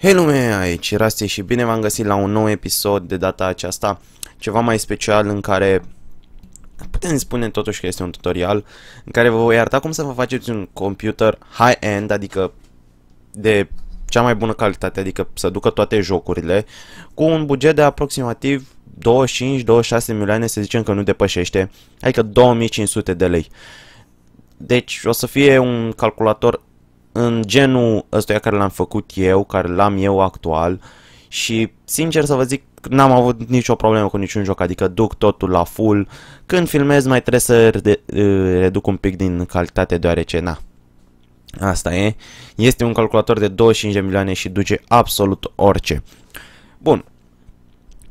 Hei lume, aici Rasti și bine v-am găsit la un nou episod de data aceasta, ceva mai special în care putem spune totuși că este un tutorial în care vă voi arăta cum să vă faceți un computer high-end, adică de cea mai bună calitate, adică să ducă toate jocurile, cu un buget de aproximativ 25-26 milioane, să zicem că nu depășește, adică 2500 de lei. Deci o să fie un calculator în genul ăstuia care l-am făcut eu, care l-am eu actual și sincer să vă zic n-am avut nicio problemă cu niciun joc, adică duc totul la full. Când filmez mai trebuie să uh, reduc un pic din calitate deoarece na. Asta e. Este un calculator de 25 de milioane și duce absolut orice. Bun.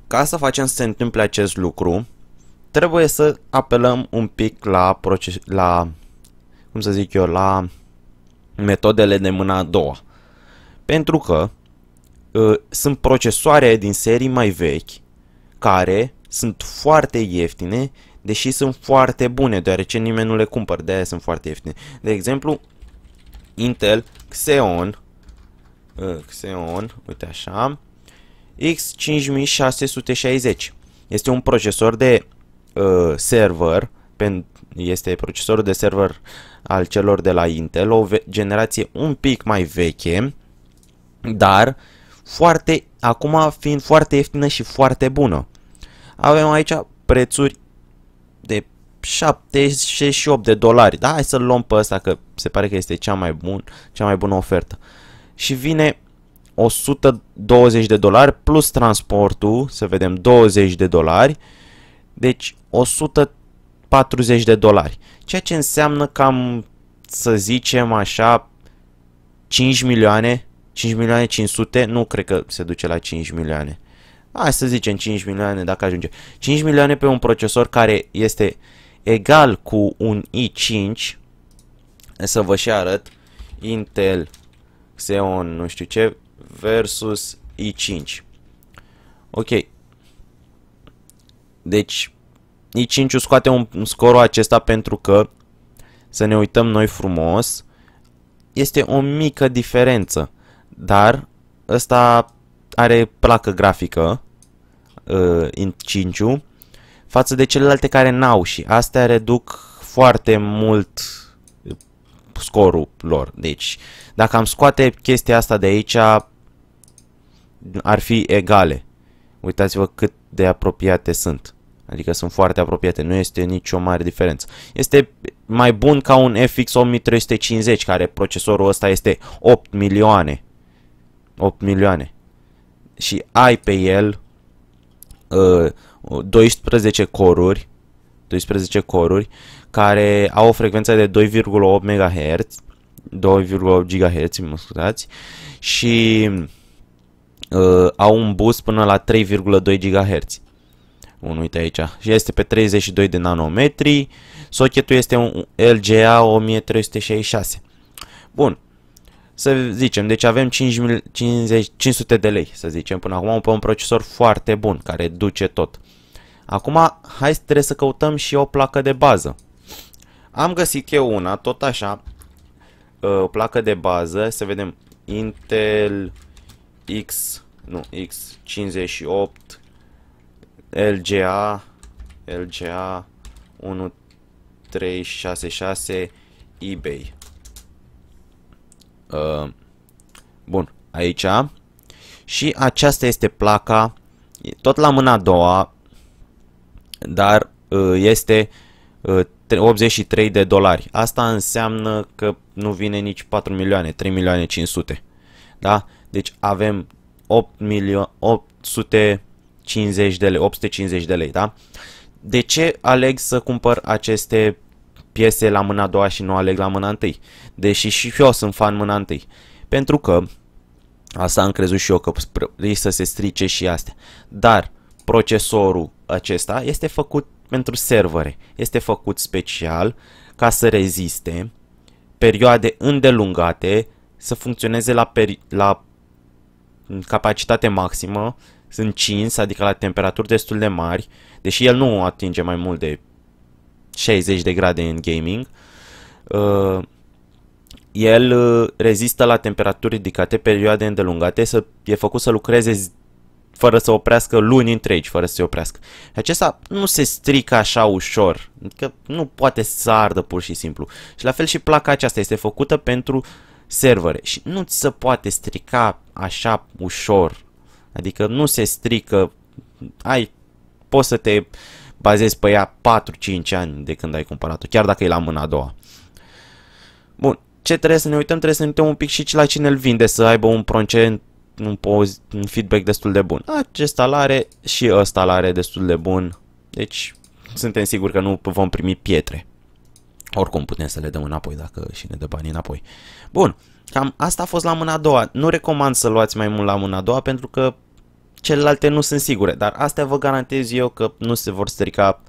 Ca să facem să se întâmple acest lucru, trebuie să apelăm un pic la proces la cum să zic eu, la metodele de mâna a doua. Pentru că uh, sunt procesoare din serii mai vechi care sunt foarte ieftine, deși sunt foarte bune, deoarece nimeni nu le cumpăr de aia sunt foarte ieftine. De exemplu, Intel Xeon, uh, Xeon, uite așa, X5660. Este un procesor de uh, server, este procesorul de server uh, al celor de la Intel, o generație un pic mai veche, dar foarte, acum fiind foarte ieftină și foarte bună. Avem aici prețuri de 78 de dolari. Da, hai să-l luăm pe ăsta că se pare că este cea mai, bun, cea mai bună ofertă. Și vine 120 de dolari plus transportul, să vedem 20 de dolari. Deci 100 40 de dolari, ceea ce înseamnă cam, să zicem așa, 5 milioane, 5 milioane 500, nu cred că se duce la 5 milioane. Hai să zicem 5 milioane dacă ajunge. 5 milioane pe un procesor care este egal cu un i5, să vă și arăt, Intel Xeon nu știu ce versus i5. Ok. Deci I5 scoate un scorul acesta pentru că, să ne uităm noi frumos, este o mică diferență, dar ăsta are placă grafică, uh, i5 față de celelalte care n-au și astea reduc foarte mult uh, scorul lor. Deci, dacă am scoate chestia asta de aici, ar fi egale. Uitați-vă cât de apropiate sunt. Adică sunt foarte apropiate, nu este nicio mare diferență. Este mai bun ca un FX 8350, care procesorul ăsta este 8 milioane. 8 milioane. Și ai pe el uh, 12 coruri, 12 coruri, care au o frecvență de 2,8 MHz, 2,8 GHz, mă scuzați, și uh, au un boost până la 3,2 GHz. 1, uite aici, și este pe 32 de nanometri, sochetul este un LGA 1366. Bun, să zicem, deci avem 50, 500 de lei, să zicem, până acum pe un procesor foarte bun, care duce tot. Acum, hai trebuie să căutăm și o placă de bază. Am găsit eu una, tot așa, ă, o placă de bază, să vedem, Intel X, nu, X58 LGA, LGA 1366 eBay. Uh, bun, aici. Și aceasta este placa, tot la mâna a doua, dar uh, este uh, 83 de dolari. Asta înseamnă că nu vine nici 4 milioane, 3 milioane 500. Da? Deci avem 8 milio 800 50 de lei, 850 de lei, da? De ce aleg să cumpăr aceste piese la mâna a doua și nu aleg la mâna întâi? Deși și eu sunt fan mâna întâi. Pentru că asta am crezut și eu că ei să se strice și astea. Dar procesorul acesta este făcut pentru servere. Este făcut special ca să reziste perioade îndelungate, să funcționeze la, peri- la capacitate maximă încins, adică la temperaturi destul de mari, deși el nu atinge mai mult de 60 de grade în gaming, uh, el uh, rezistă la temperaturi ridicate, perioade îndelungate, să, e făcut să lucreze fără să oprească luni întregi, fără să se oprească. Acesta nu se strică așa ușor, adică nu poate să ardă pur și simplu. Și la fel și placa aceasta este făcută pentru servere și nu ți se poate strica așa ușor Adică nu se strică, ai, poți să te bazezi pe ea 4-5 ani de când ai cumpărat-o, chiar dacă e la mâna a doua. Bun, ce trebuie să ne uităm? Trebuie să ne uităm un pic și la cine îl vinde, să aibă un procent un, un feedback destul de bun. Acesta l-are și ăsta l-are destul de bun. Deci suntem siguri că nu vom primi pietre. Oricum putem să le dăm înapoi dacă și ne dă banii înapoi. Bun, cam asta a fost la mâna a doua. Nu recomand să luați mai mult la mâna a doua pentru că Celelalte nu sunt sigure, dar astea vă garantez eu că nu se vor strica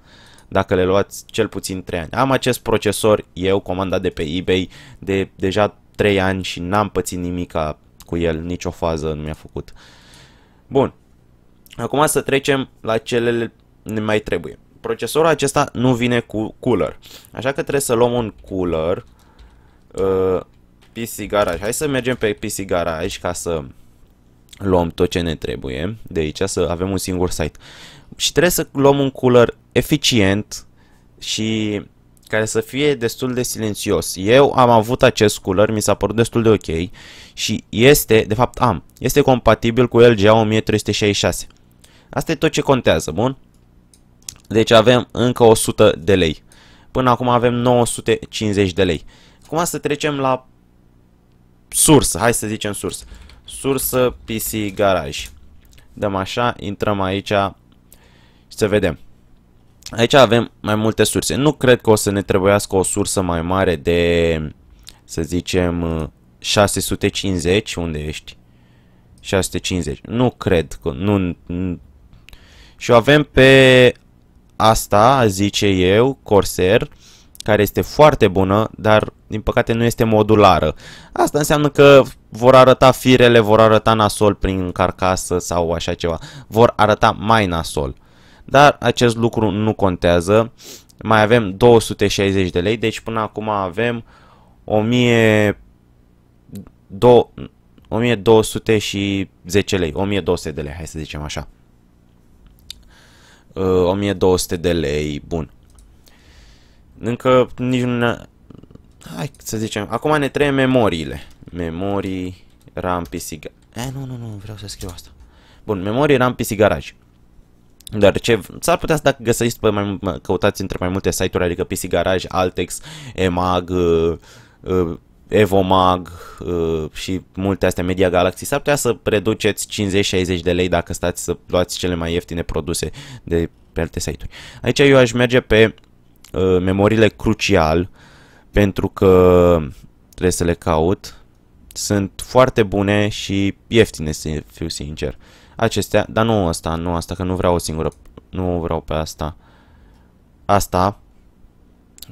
dacă le luați cel puțin 3 ani. Am acest procesor, eu, comandat de pe eBay, de deja 3 ani și n-am pățit nimic cu el, nicio fază nu mi-a făcut. Bun, acum să trecem la cele ne mai trebuie. Procesorul acesta nu vine cu cooler, așa că trebuie să luăm un cooler uh, PC Garage. Hai să mergem pe PC Garage ca să luăm tot ce ne trebuie de aici, să avem un singur site. Și trebuie să luăm un cooler eficient și care să fie destul de silențios. Eu am avut acest cooler, mi s-a părut destul de ok și este, de fapt am, este compatibil cu LGA 1366. Asta e tot ce contează, bun? Deci avem încă 100 de lei. Până acum avem 950 de lei. Acum să trecem la sursă, hai să zicem sursă sursă PC Garage. Dăm așa, intrăm aici și să vedem. Aici avem mai multe surse. Nu cred că o să ne trebuiască o sursă mai mare de, să zicem, 650. Unde ești? 650. Nu cred că... Nu, nu. Și o avem pe asta, zice eu, Corsair care este foarte bună, dar din păcate nu este modulară. Asta înseamnă că vor arăta firele, vor arăta nasol prin carcasă sau așa ceva. Vor arăta mai nasol. Dar acest lucru nu contează. Mai avem 260 de lei, deci până acum avem 1000 1210 lei, 1200 de lei, hai să zicem așa. 1200 uh, de lei, bun. Încă nici nu ne... Hai să zicem, acum ne trebuie memoriile. Memorii, RAM, PC... Eh, nu, nu, nu, vreau să scriu asta. Bun, memorii, RAM, PC, Garage. Dar ce s-ar putea să dacă găsiți pe mai, căutați între mai multe site-uri, adică PC Garage, Altex, Emag, uh, uh, Evomag uh, și multe astea Media Galaxy, s-ar putea să reduceți 50-60 de lei dacă stați să luați cele mai ieftine produse de pe alte site-uri. Aici eu aș merge pe Uh, memoriile crucial pentru că trebuie să le caut. Sunt foarte bune și ieftine, să fiu sincer. Acestea, dar nu asta, nu asta, că nu vreau o singură, nu vreau pe asta. Asta,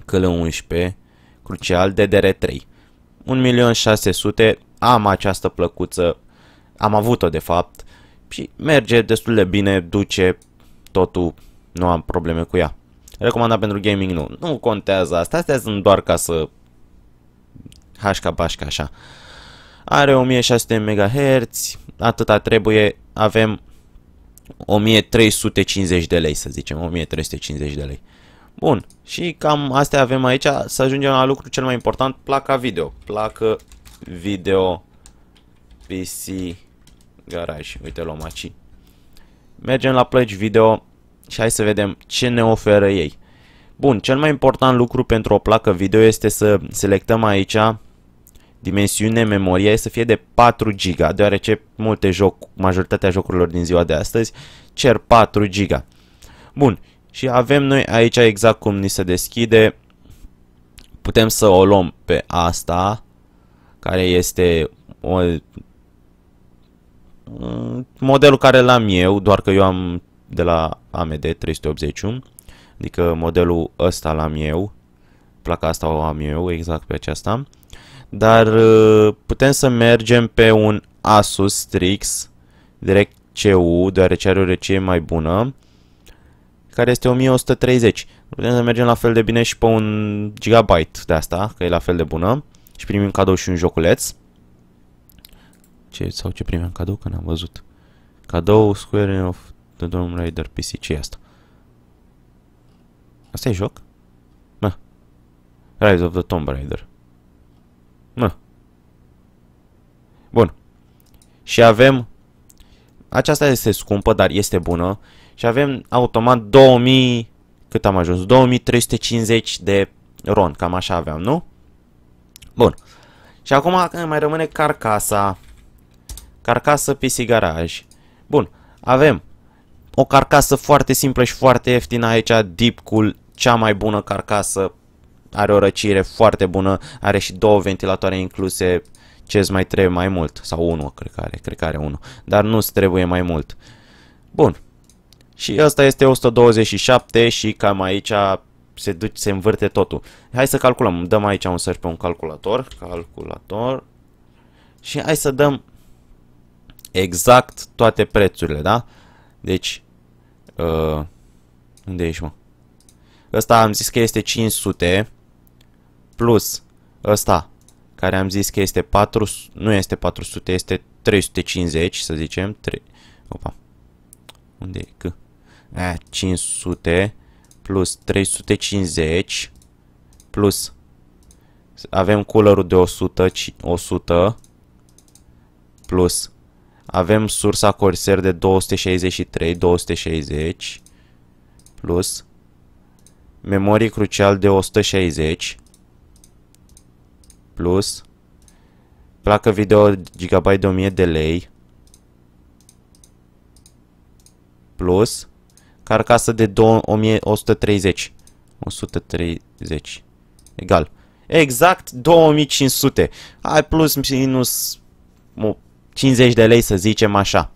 călă 11, crucial, DDR3. 1.600.000, am această plăcuță, am avut-o de fapt și merge destul de bine, duce totul, nu am probleme cu ea. Recomandat pentru gaming, nu. Nu contează asta. Astea sunt doar ca să... Hașca bașca, așa. Are 1600 MHz, atâta trebuie. Avem 1350 de lei, să zicem. 1350 de lei. Bun, și cam astea avem aici. Să ajungem la lucru cel mai important, placa video. Placă video PC Garage. Uite, luăm aici. Mergem la plăci video și hai să vedem ce ne oferă ei. Bun, cel mai important lucru pentru o placă video este să selectăm aici dimensiune, memoria, să fie de 4 GB, deoarece multe joc, majoritatea jocurilor din ziua de astăzi cer 4 GB. Bun, și avem noi aici exact cum ni se deschide. Putem să o luăm pe asta, care este o, modelul care l-am eu, doar că eu am de la AMD 381, adică modelul ăsta l-am eu, placa asta o am eu, exact pe aceasta, dar uh, putem să mergem pe un Asus Strix direct CU, deoarece are o rece mai bună, care este 1130. Putem să mergem la fel de bine și pe un gigabyte de asta, că e la fel de bună. Și primim cadou și un joculeț. Ce, sau ce primeam cadou? Că n-am văzut. Cadou Square of de Tomb Raider PC. ce asta? Asta e joc? Na. Rise of the Tomb Raider. Na. Bun. Și avem... Aceasta este scumpă, dar este bună. Și avem automat 2000... Cât am ajuns? 2350 de ron. Cam așa aveam, nu? Bun. Și acum mai rămâne carcasa. Carcasa PC Garage. Bun. Avem o carcasă foarte simplă și foarte ieftină aici, Deep Cool, cea mai bună carcasă, are o răcire foarte bună, are și două ventilatoare incluse, ce mai trebuie mai mult, sau unul, cred că are, cred că are unul, dar nu-ți trebuie mai mult. Bun. Și ăsta este 127 și cam aici se, duce, se învârte totul. Hai să calculăm, dăm aici un search pe un calculator, calculator, și hai să dăm exact toate prețurile, da? Deci Uh, unde ești, mă? Ăsta am zis că este 500 plus ăsta care am zis că este 400 nu este 400, este 350, să zicem. 3, opa. Unde e? C. A, 500 plus 350 plus avem cooler de 100, 100 plus avem sursa Corsair de 263, 260 plus memorie crucial de 160 plus placă video gigabyte de 1000 de lei plus carcasă de 2130 130 egal exact 2500 ai plus minus 50 de lei să zicem așa.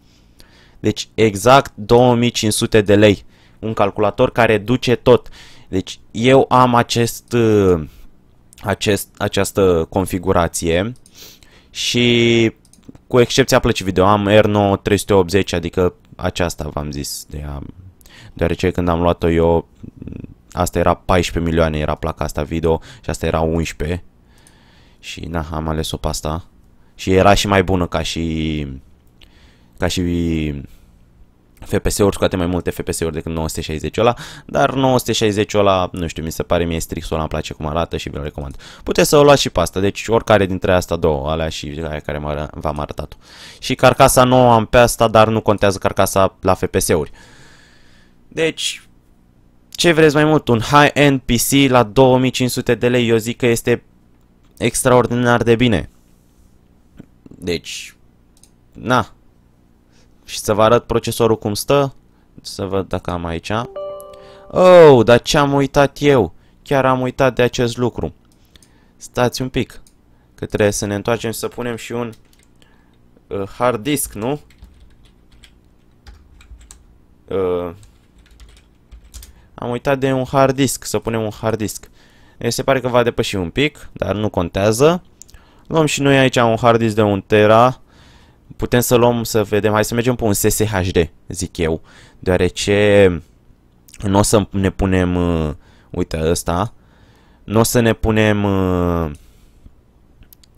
Deci exact 2500 de lei. Un calculator care duce tot. Deci eu am acest, uh, acest, această configurație și cu excepția plăcii video am R9 380, adică aceasta v-am zis de ea, deoarece când am luat-o eu asta era 14 milioane, era placa asta video și asta era 11 și na, am ales-o pe asta și era și mai bună ca și ca și FPS-uri, scoate mai multe FPS-uri decât 960 ăla, dar 960 ăla, nu știu, mi se pare mie strict ăla, îmi place cum arată și vi-l recomand. Puteți să o luați și pe asta, deci oricare dintre asta două, alea și aia care v-am arătat. Și carcasa nouă am pe asta, dar nu contează carcasa la FPS-uri. Deci, ce vreți mai mult? Un high-end PC la 2500 de lei, eu zic că este extraordinar de bine. Deci, na. Și să vă arăt procesorul cum stă. Să văd dacă am aici. Oh, dar ce am uitat eu? Chiar am uitat de acest lucru. Stați un pic. Că trebuie să ne întoarcem și să punem și un uh, hard disk, nu? Uh, am uitat de un hard disk, să punem un hard disk. Se pare că va depăși un pic, dar nu contează. Luăm și noi aici un hard disk de 1 tera. Putem să luăm, să vedem, hai să mergem pe un SSHD, zic eu. Deoarece nu o să ne punem, uh, uite ăsta, nu o să ne punem... Uh,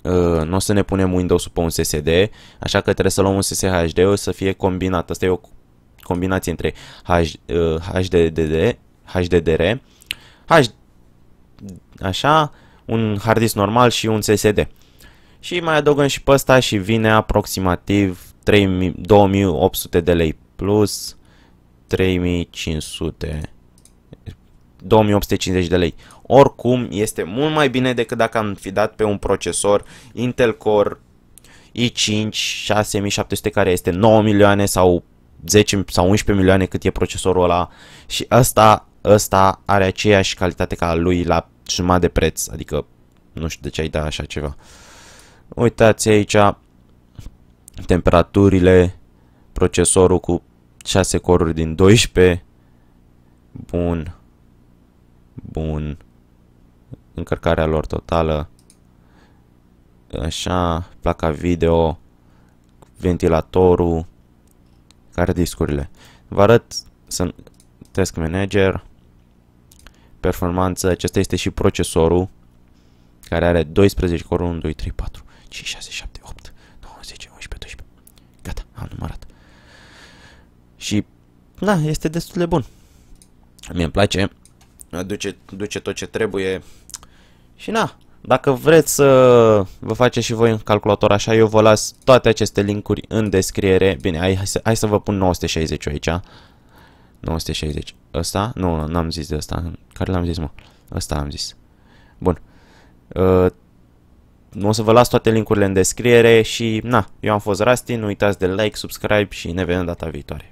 Uh, nu o să ne punem Windows-ul pe un SSD, așa că trebuie să luăm un SSHD, o să fie combinat. Asta e o combinație între H, uh, HDDD, HDDR, H, așa, un hard disk normal și un SSD și mai adăugăm și pe ăsta și vine aproximativ 3, 2800 de lei plus 3500 2850 de lei. Oricum, este mult mai bine decât dacă am fi dat pe un procesor Intel Core i5 6700 care este 9 milioane sau 10 sau 11 milioane cât e procesorul ăla și ăsta, ăsta are aceeași calitate ca lui la jumătate de preț, adică nu știu de ce ai da așa ceva. Uh, Uitați aici temperaturile, procesorul cu 6 coruri din 12. Bun. Bun. Încărcarea lor totală. Așa, placa video, ventilatorul, care discurile. Vă arăt, sunt task manager, performanță, acesta este și procesorul, care are 12 coruri, 1, 2, 3, 4. 5, 6, 7, 8, 9, 10, 11, 12. Gata, am numărat. Și, da, este destul de bun. Mie îmi place, duce, duce tot ce trebuie. Și na, dacă vreți să vă faceți și voi în calculator așa, eu vă las toate aceste linkuri în descriere. Bine, hai, hai, să, hai să vă pun 960 aici. 960. Ăsta? Nu, n-am zis de ăsta. Care l-am zis, mă? Ăsta l-am zis. Bun. Uh, o să vă las toate linkurile în descriere și na, eu am fost Rasti, nu uitați de like, subscribe și ne vedem data viitoare.